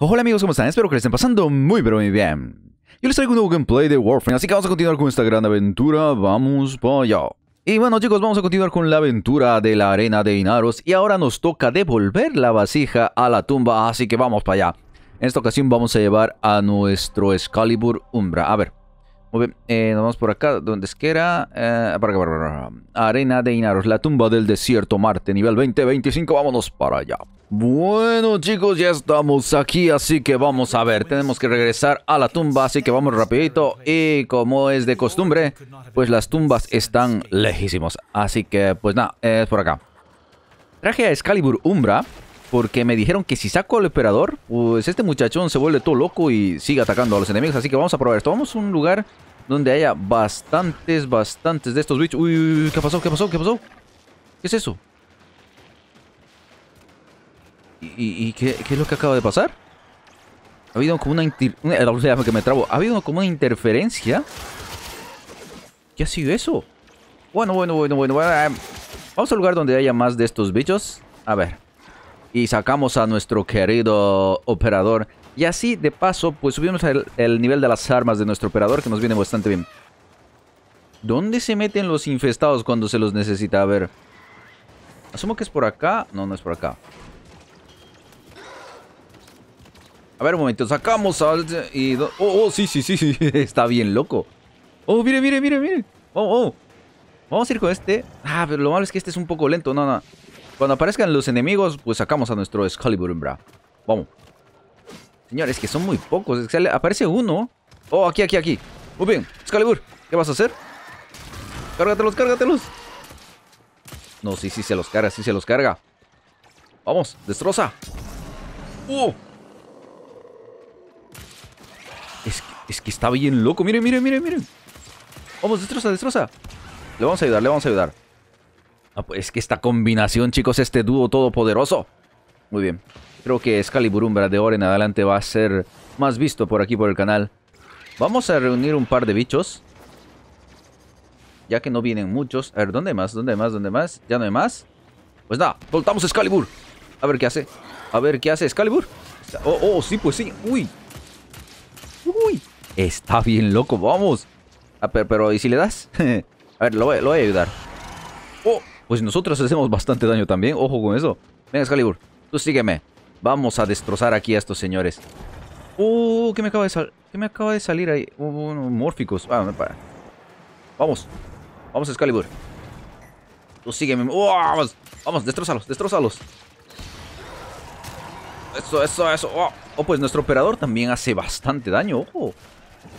Hola amigos, ¿cómo están? Espero que les estén pasando muy pero muy bien. Yo les traigo un nuevo gameplay de Warframe, así que vamos a continuar con esta gran aventura. Vamos para allá. Y bueno chicos, vamos a continuar con la aventura de la arena de Inaros. Y ahora nos toca devolver la vasija a la tumba, así que vamos para allá. En esta ocasión vamos a llevar a nuestro Excalibur Umbra. A ver, muy bien, eh, nos vamos por acá, donde es que era. Eh, para Arena de Inaros, la tumba del desierto Marte, nivel 20, 25. Vámonos para allá. Bueno, chicos, ya estamos aquí, así que vamos a ver. Tenemos que regresar a la tumba, así que vamos rapidito. Y como es de costumbre, pues las tumbas están lejísimos. Así que, pues nada, eh, es por acá. Traje a Excalibur Umbra. Porque me dijeron que si saco al operador, pues este muchachón se vuelve todo loco y sigue atacando a los enemigos. Así que vamos a probar esto. Vamos a un lugar donde haya bastantes, bastantes de estos bichos. Uy, uy, uy, ¿qué pasó? ¿Qué pasó? ¿Qué pasó? ¿Qué es eso? ¿Y, qué, es lo que acaba de pasar? Ha habido como una, que me trabo. Ha habido como una interferencia. ¿Qué ha sido eso? Bueno, bueno, bueno, bueno, eh, Vamos a un lugar donde haya más de estos bichos. A ver y sacamos a nuestro querido operador. Y así, de paso, pues subimos el, nivel de las armas de nuestro operador, que nos viene bastante bien. ¿Dónde se meten los infestados cuando se los necesita? A ver. Asumo que es por acá. No, no es por acá. A ver, un momento. Sacamos al... Y oh, oh, sí, sí, sí, sí. Está bien loco. Oh, mire, mire, mire, mire. Oh, oh. Vamos a ir con este. Ah, pero lo malo es que este es un poco lento. No, no. Cuando aparezcan los enemigos, pues sacamos a nuestro Excalibur, bra. Vamos. Señores, que son muy pocos. Aparece uno. Oh, aquí, aquí, aquí. Muy bien. Excalibur, ¿qué vas a hacer? Cárgatelos, cárgatelos. No, sí, sí se los carga, sí se los carga. Vamos, destroza. Uh. es que está bien loco. Miren, miren, miren, miren. Vamos, destroza, destroza. Le vamos a ayudar, le vamos a ayudar. Ah, pues es que esta combinación, chicos, este dúo todopoderoso. Muy bien. Creo que Excalibur Umbra de ahora en adelante va a ser más visto por aquí por el canal. Vamos a reunir un par de bichos. Ya que no vienen muchos. A ver, ¿dónde más? ¿Dónde más? ¿Dónde más? ¿Ya no hay más? Pues nada, voltamos Excalibur. A ver qué hace. A ver qué hace Excalibur. Oh, oh, sí, pues sí. Uy. Uy. Está bien loco, vamos. a ah, pero, pero ¿y si le das? a ver, voy, lo voy a ayudar. Oh, pues nosotros hacemos bastante daño también. Ojo con eso. Venga, Excalibur, tú sígueme. Vamos a destrozar aquí a estos señores. Uh, ¿qué me acaba de, sal ¿Qué me acaba de salir ahí? Uh, morficos. Ah, para. Vamos. Vamos, Excalibur. Tú sígueme. Uh, vamos. Vamos, destrózalos. destrozalos. Eso, eso, eso. Oh, oh. pues nuestro operador también hace bastante daño. Ojo. Oh.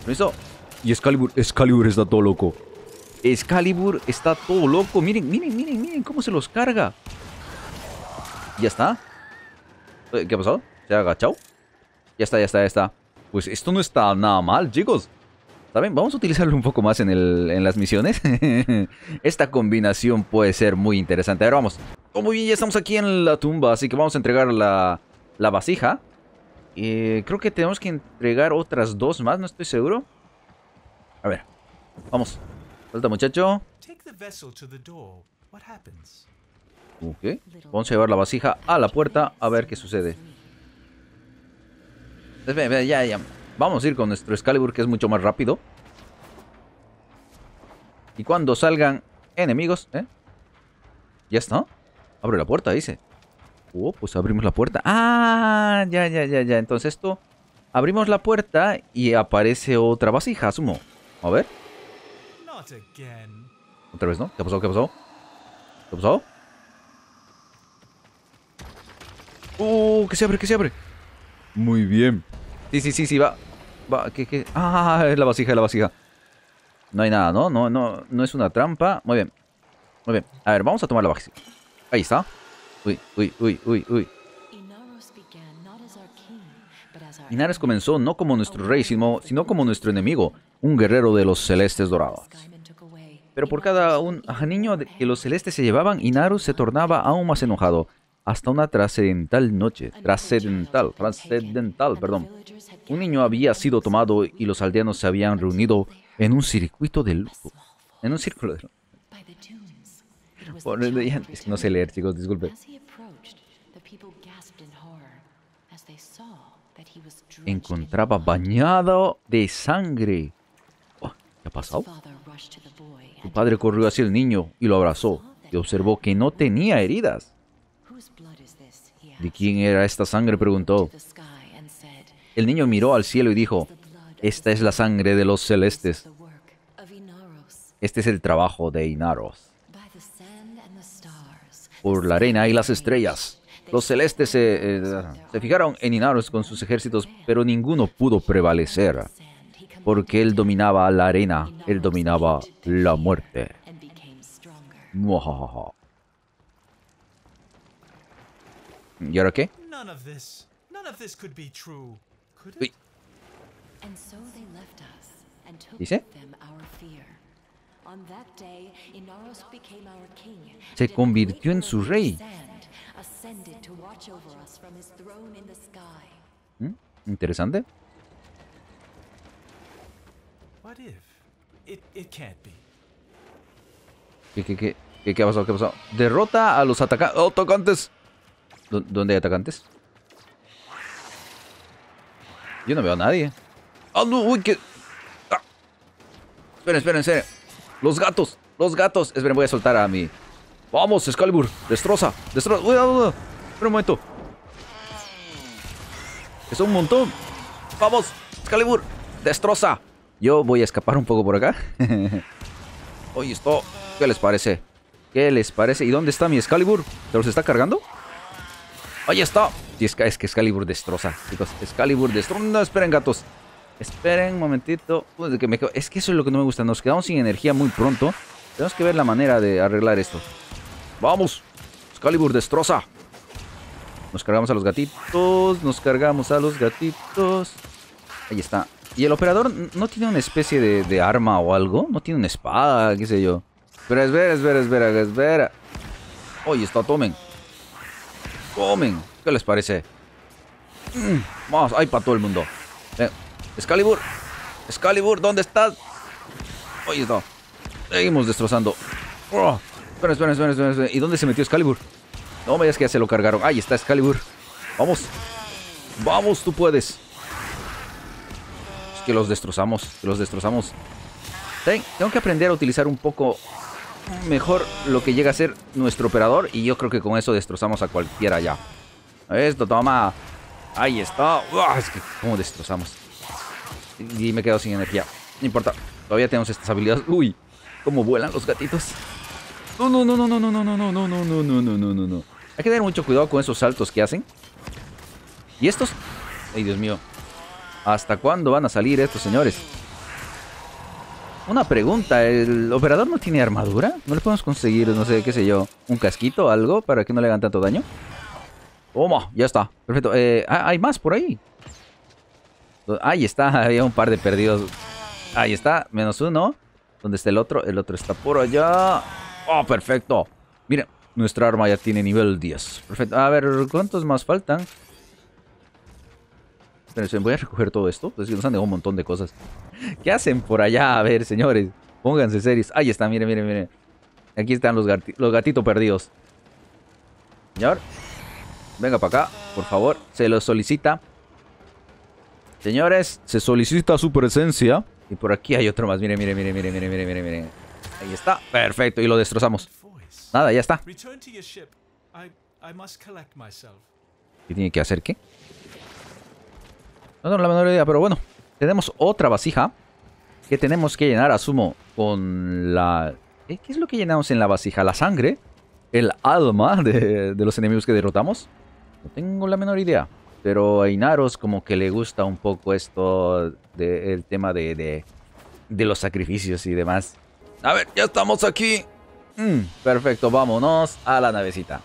¿Listo? Y Excalibur, Excalibur está todo loco. Excalibur está todo loco. Miren, miren, miren, miren cómo se los carga. Ya está. Eh, ¿Qué ha pasado? ¿Se ha agachado? Ya está, ya está, ya está. Pues esto no está nada mal, chicos. ¿Saben? Vamos a utilizarlo un poco más en, las misiones. Esta combinación puede ser muy interesante. A ver, vamos. Como oh, muy bien, ya estamos aquí en la tumba, así que vamos a entregar la, vasija. Eh, creo que tenemos que entregar otras dos más, no estoy seguro. A ver, vamos. Salta muchacho. Ok. Vamos a llevar la vasija a la puerta a ver qué sucede. Pues ya, ya. Vamos a ir con nuestro Excalibur que es mucho más rápido. Y cuando salgan enemigos, ¿eh? Ya está. Abre la puerta, dice. Oh, pues abrimos la puerta. Ah, ya, ya, ya, ya. Entonces esto... Abrimos la puerta y aparece otra vasija, asumo. A ver. Otra vez, ¿no? ¿Qué pasó? ¿Qué pasó? ¿Qué pasó? ¡Oh! ¡Que se abre! ¡Que se abre! Muy bien. Sí, sí, sí, sí, va. Va, ¿qué, qué? ¡Ah! Es la vasija, es la vasija. No hay nada, ¿no? No, no, no es una trampa. Muy bien. Muy bien. A ver, vamos a tomar la vasija. Ahí está. Uy, uy, uy, uy, uy. Linares comenzó no como nuestro rey, sino, como nuestro enemigo, un guerrero de los celestes dorados. Pero por cada un niño que los celestes se llevaban, Inarus se tornaba aún más enojado, hasta una trascendental noche, trascendental, trascendental, perdón. Un niño había sido tomado y los aldeanos se habían reunido en un circuito de lujo. en un círculo de luto. no sé leer, chicos, disculpen encontraba bañado de sangre. Oh, ¿Qué ha pasado? Su padre corrió hacia el niño y lo abrazó y observó que no tenía heridas. ¿De quién era esta sangre? preguntó. El niño miró al cielo y dijo, esta es la sangre de los celestes. Este es el trabajo de Inaros. Por la arena y las estrellas, los celestes se, eh, se fijaron en Inaros con sus ejércitos, pero ninguno pudo prevalecer, porque él dominaba la arena, él dominaba la muerte. ¿Y ahora qué? ¿Dice? Se convirtió en su rey. Interesante. ¿Qué, qué, qué? ¿Qué, ha pasado? ¿Qué ha pasado? Derrota a los atacantes. Oh, ¿Dónde hay atacantes? Yo no veo a nadie. ¡Ah, no! qué! Ah. Esperen, esperen, esperen. ¡Los gatos! ¡Los gatos! Esperen, voy a soltar a mi... ¡Vamos, Excalibur! ¡Destroza! ¡Destroza! ¡Uy, uy, uy! un momento. Es un montón. ¡Vamos! ¡Excalibur! ¡Destroza! Yo voy a escapar un poco por acá. Oye, esto... ¿Qué les parece? ¿Qué les parece? ¿Y dónde está mi Excalibur? ¿Se los está cargando? ¡Ahí está! es, que Excalibur destroza, chicos. Excalibur destroza. No, esperen, gatos. Esperen un momentito. Es que eso es lo que no me gusta. Nos quedamos sin energía muy pronto. Tenemos que ver la manera de arreglar esto. ¡Vamos! Excalibur destroza. Nos cargamos a los gatitos. Nos cargamos a los gatitos. Ahí está. Y el operador no tiene una especie de, arma o algo. No tiene una espada, qué sé yo. Espera, espera, espera, espera, espera. Oye, está, tomen. Comen. ¿Qué les parece? Mm, vamos, hay para todo el mundo. Ven, eh, Excalibur. Excalibur, ¿dónde estás? Oye, no. Seguimos destrozando. Oh, espera, espera, espera, ¿Y dónde se metió Excalibur? No me digas que ya se lo cargaron. Ahí está Excalibur. Vamos. Vamos, tú puedes. Es que los destrozamos. los destrozamos. tengo que aprender a utilizar un poco mejor lo que llega a ser nuestro operador. Y yo creo que con eso destrozamos a cualquiera ya. Esto, toma. Ahí está. es que cómo destrozamos. Y me quedo sin energía. No importa. Todavía tenemos estas habilidades. Uy, cómo vuelan los gatitos. No, no, no, no, no, no, no, no, no, no, no, no, no, no, no, no. Hay que tener mucho cuidado con esos saltos que hacen. Y estos... Ay, Dios mío. ¿Hasta cuándo van a salir estos señores? Una pregunta, ¿el operador no tiene armadura? ¿No le podemos conseguir, no sé, qué sé yo, un casquito o algo para que no le hagan tanto daño? Toma, ya está. Perfecto. hay más por ahí. Ahí está, había un par de perdidos. Ahí está, menos uno. ¿Dónde está el otro? El otro está por allá. ¡Oh, perfecto! Mira nuestra arma ya tiene nivel 10. Perfecto. A ver, ¿cuántos más faltan? voy a recoger todo esto. Es que nos han dejado un montón de cosas. ¿Qué hacen por allá? A ver, señores. Pónganse serios. Ahí está, miren, miren, miren. Aquí están los, los gatitos perdidos. Señor, venga para acá, por favor. Se lo solicita. Señores, se solicita su presencia. Y por aquí hay otro más. Mire, mire, mire, mire, mire, mire, mire, mire. Ahí está. Perfecto. Y lo destrozamos. Nada, ya está. ¿Qué tiene que hacer? ¿Qué? No tengo la menor idea, pero bueno. Tenemos otra vasija que tenemos que llenar, asumo, con la... ¿Qué es lo que llenamos en la vasija? ¿La sangre? ¿El alma de los enemigos que derrotamos? No tengo la menor idea. Pero a Inaros como que le gusta un poco esto del tema de, los sacrificios y demás. A ver, ya estamos aquí. Mm, perfecto, vámonos a la navecita.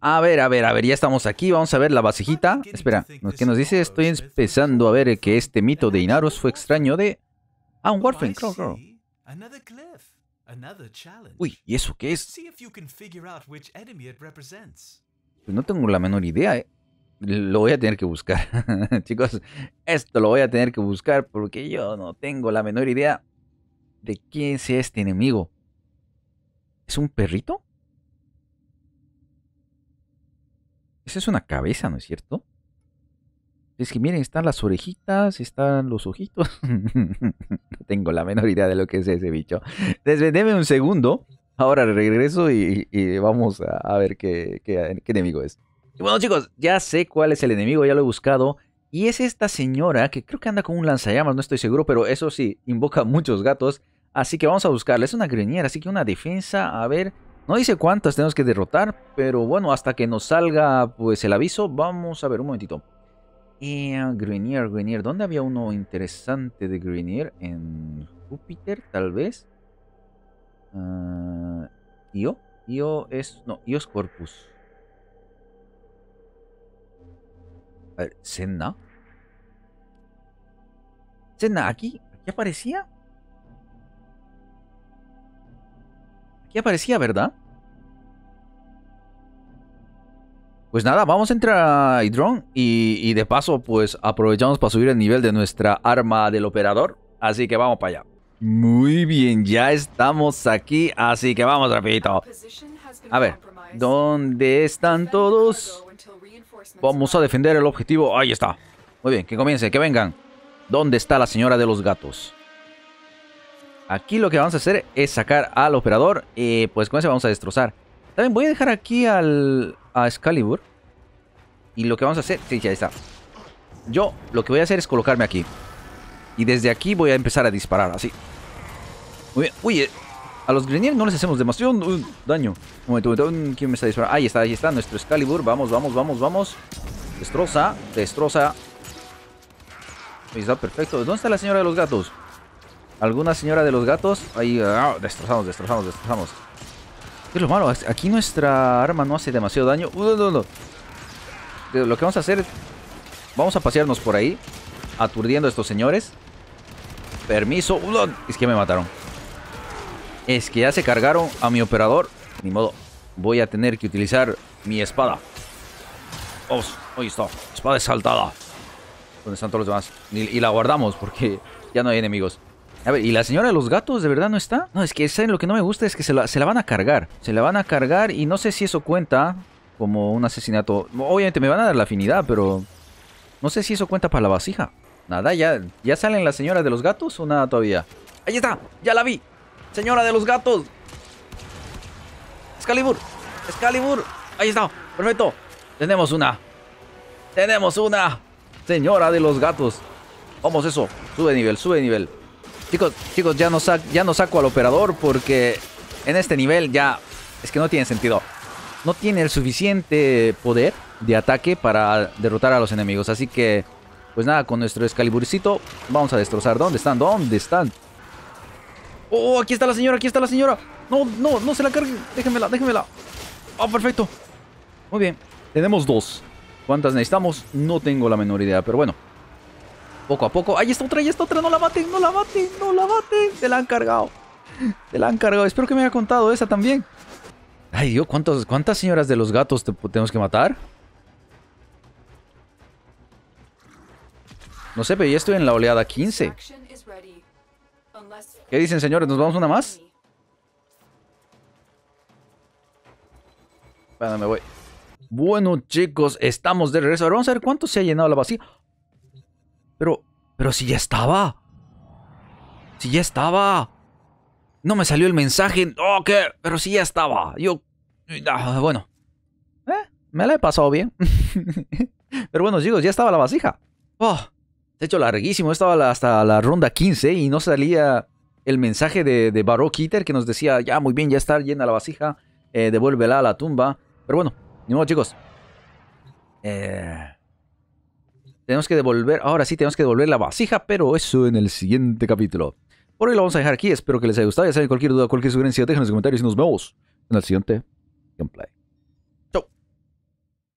A ver, a ver, a ver, ya estamos aquí. Vamos a ver la vasijita. Espera, ¿qué nos dice? Estoy empezando a ver que este mito de Inaros fue extraño de... Ah, un Warframe, Uy, ¿y eso qué es? No tengo la menor idea, eh lo voy a tener que buscar. Chicos, esto lo voy a tener que buscar porque yo no tengo la menor idea de quién es este enemigo. ¿Es un perrito? Esa es una cabeza, ¿no es cierto? Es que miren, están las orejitas, están los ojitos. no tengo la menor idea de lo que es ese bicho. Desvendeme un segundo. Ahora regreso y, vamos a, ver qué enemigo es bueno chicos, ya sé cuál es el enemigo, ya lo he buscado. Y es esta señora que creo que anda con un lanzallamas, no estoy seguro, pero eso sí, invoca muchos gatos. Así que vamos a buscarla. Es una Grenier, así que una defensa, a ver... No dice cuántas tenemos que derrotar, pero bueno, hasta que nos salga pues el aviso, vamos a ver un momentito. Eh, Grenier, Grenier, ¿dónde había uno interesante de Grenier? En Júpiter, tal vez. Ah, Io, Io es, no, Io es Corpus. A ver, Senna. Senna, aquí, aquí aparecía. Aquí aparecía, ¿verdad? Pues nada, vamos a entrar a Hydron y, y de paso pues aprovechamos para subir el nivel de nuestra arma del operador. Así que vamos para allá. Muy bien, ya estamos aquí, así que vamos rapidito. A ver, ¿dónde están todos? Vamos a defender el objetivo. Ahí está. Muy bien, que comience, que vengan. ¿Dónde está la señora de los gatos? Aquí lo que vamos a hacer es sacar al operador pues con eso vamos a destrozar. También voy a dejar aquí al, a Excalibur. Y lo que vamos a hacer... Sí, ya está. Yo lo que voy a hacer es colocarme aquí. Y desde aquí voy a empezar a disparar, así. Muy bien. Uy, eh. A los Grenier no les hacemos demasiado daño. Un momento, un momento. ¿Quién me está disparando? Ahí está, ahí está nuestro Excalibur. Vamos, vamos, vamos, vamos. Destroza, destroza. Ahí está, perfecto. ¿Dónde está la señora de los gatos? ¿Alguna señora de los gatos? Ahí, ah, destrozamos, destrozamos, destrozamos. ¿Qué es lo malo? Aquí nuestra arma no hace demasiado daño. Uh, eh, lo que vamos a hacer es... Vamos a pasearnos por ahí. Aturdiendo a estos señores. Permiso. Uh, es que me mataron. Es que ya se cargaron a mi operador. Ni modo. Voy a tener que utilizar mi espada. Vamos. Ahí está. Espada saltada. ¿Dónde están todos los demás? Y, la guardamos porque ya no hay enemigos. A ver, ¿y la señora de los gatos de verdad no está? No, es que ¿saben? lo que no me gusta es que se la, van a cargar. Se la van a cargar y no sé si eso cuenta como un asesinato. Obviamente me van a dar la afinidad, pero no sé si eso cuenta para la vasija. Nada, ya, ya salen las señoras de los gatos o nada todavía. ¡Ahí está! ¡Ya la vi! Señora de los gatos. Excalibur. Excalibur. Ahí está. Perfecto. Tenemos una. Tenemos una. Señora de los gatos. Vamos eso. Sube nivel, sube nivel. Chicos, chicos, ya no, ya no saco al operador porque en este nivel ya... Es que no tiene sentido. No tiene el suficiente poder de ataque para derrotar a los enemigos. Así que, pues nada, con nuestro Excaliburcito vamos a destrozar. ¿Dónde están? ¿Dónde están? Oh, aquí está la señora, aquí está la señora. No, no, no se la carguen Déjenmela, déjenmela. Ah, oh, perfecto. Muy bien. Tenemos dos. ¿Cuántas necesitamos? No tengo la menor idea, pero bueno. Poco a poco. Ahí está otra, ahí está otra. No la maten, no la maten, no la maten. Se la han cargado. Se la han cargado. Espero que me haya contado esa también. Ay, Dios, ¿cuántas, cuántas señoras de los gatos tenemos que matar? No sé, pero ya estoy en la oleada 15. ¿Qué dicen, señores? ¿Nos vamos una más? Bueno, me voy. Bueno, chicos, estamos de regreso. vamos a ver cuánto se ha llenado la vacía. Pero, pero si ya estaba. Si ya estaba. No me salió el mensaje. Oh, ¿qué? Pero si ya estaba. Yo, bueno. Eh, me la he pasado bien. pero bueno, chicos, ya estaba la vasija. Oh de hecho, larguísimo. Estaba hasta la ronda 15 y no salía el mensaje de, de Kitter que nos decía, ya, muy bien, ya está llena la vasija, eh, devuélvela a la tumba. Pero bueno, ni modo, chicos. Eh, tenemos que devolver, ahora sí, tenemos que devolver la vasija, pero eso en el siguiente capítulo. Por hoy lo vamos a dejar aquí, espero que les haya gustado. Ya saben, cualquier duda, cualquier sugerencia, dejen en los comentarios y nos vemos en el siguiente gameplay.